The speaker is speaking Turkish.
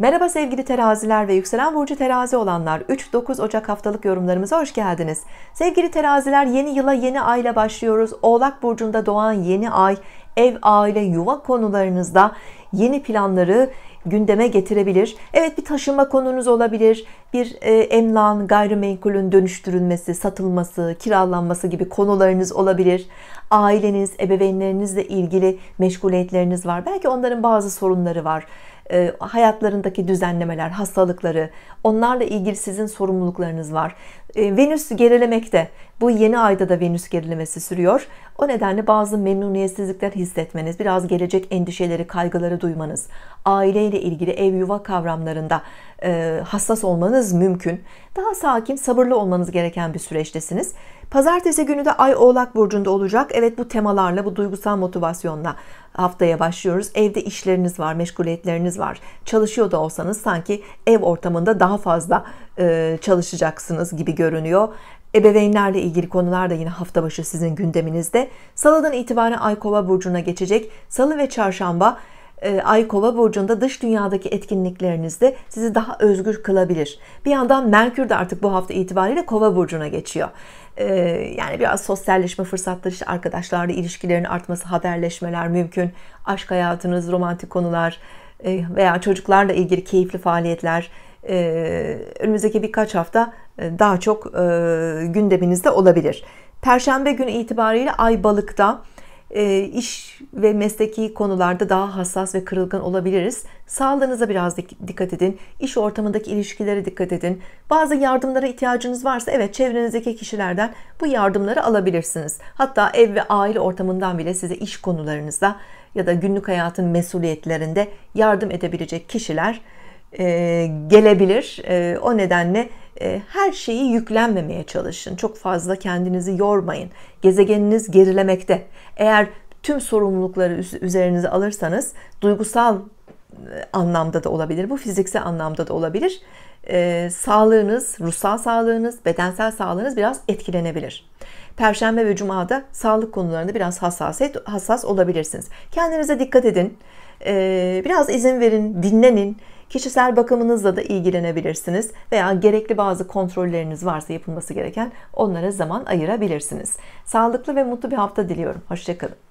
Merhaba sevgili teraziler ve yükselen burcu terazi olanlar 3-9 Ocak haftalık yorumlarımıza hoş geldiniz. Sevgili teraziler yeni yıla yeni ayla başlıyoruz. Oğlak burcunda doğan yeni ay ev, aile, yuva konularınızda yeni planları gündeme getirebilir. Evet bir taşınma konunuz olabilir. Bir e, emlak, gayrimenkulün dönüştürülmesi, satılması, kiralanması gibi konularınız olabilir. Aileniz, ebeveynlerinizle ilgili meşguliyetleriniz var. Belki onların bazı sorunları var. E, hayatlarındaki düzenlemeler, hastalıkları, onlarla ilgili sizin sorumluluklarınız var. E, Venüs gerilemekte. Bu yeni ayda da Venüs gerilemesi sürüyor. O nedenle bazı memnuniyetsizlikler hissetmeniz, biraz gelecek endişeleri, kaygıları duymanız, aileyle ilgili ev yuva kavramlarında e, hassas olmanız mümkün. Daha sakin, sabırlı olmanız gereken bir süreçtesiniz. Pazartesi günü de Ay Oğlak Burcu'nda olacak. Evet bu temalarla, bu duygusal motivasyonla haftaya başlıyoruz. Evde işleriniz var, meşguliyetleriniz var. Çalışıyor da olsanız sanki ev ortamında daha fazla e, çalışacaksınız gibi görünüyor. Ebeveynlerle ilgili konular da yine hafta başı sizin gündeminizde. Salıdan itibaren Ay Kova Burcu'na geçecek. Salı ve çarşamba e, Ay Kova burcunda dış dünyadaki etkinliklerinizde sizi daha özgür kılabilir. Bir yandan Merkür de artık bu hafta itibariyle Kova burcuna geçiyor. E, yani biraz sosyalleşme fırsatları, işte arkadaşlarla ilişkilerin artması, haberleşmeler mümkün. Aşk hayatınız, romantik konular e, veya çocuklarla ilgili keyifli faaliyetler önümüzdeki birkaç hafta daha çok gündeminizde olabilir. Perşembe günü itibariyle Ay Balık'ta ee, iş ve mesleki konularda daha hassas ve kırılgan olabiliriz. Sağlığınıza biraz dikkat edin. İş ortamındaki ilişkilere dikkat edin. Bazı yardımlara ihtiyacınız varsa evet çevrenizdeki kişilerden bu yardımları alabilirsiniz. Hatta ev ve aile ortamından bile size iş konularınızda ya da günlük hayatın mesuliyetlerinde yardım edebilecek kişiler e, gelebilir. E, o nedenle e, her şeyi yüklenmemeye çalışın. Çok fazla kendinizi yormayın. Gezegeniniz gerilemekte. Eğer tüm sorumlulukları üzerinize alırsanız duygusal anlamda da olabilir. Bu fiziksel anlamda da olabilir. Ee, sağlığınız, ruhsal sağlığınız, bedensel sağlığınız biraz etkilenebilir. Perşembe ve Cuma'da sağlık konularında biraz hassasiyet, hassas olabilirsiniz. Kendinize dikkat edin. Ee, biraz izin verin, dinlenin. Kişisel bakımınızla da ilgilenebilirsiniz veya gerekli bazı kontrolleriniz varsa yapılması gereken onlara zaman ayırabilirsiniz. Sağlıklı ve mutlu bir hafta diliyorum. Hoşçakalın.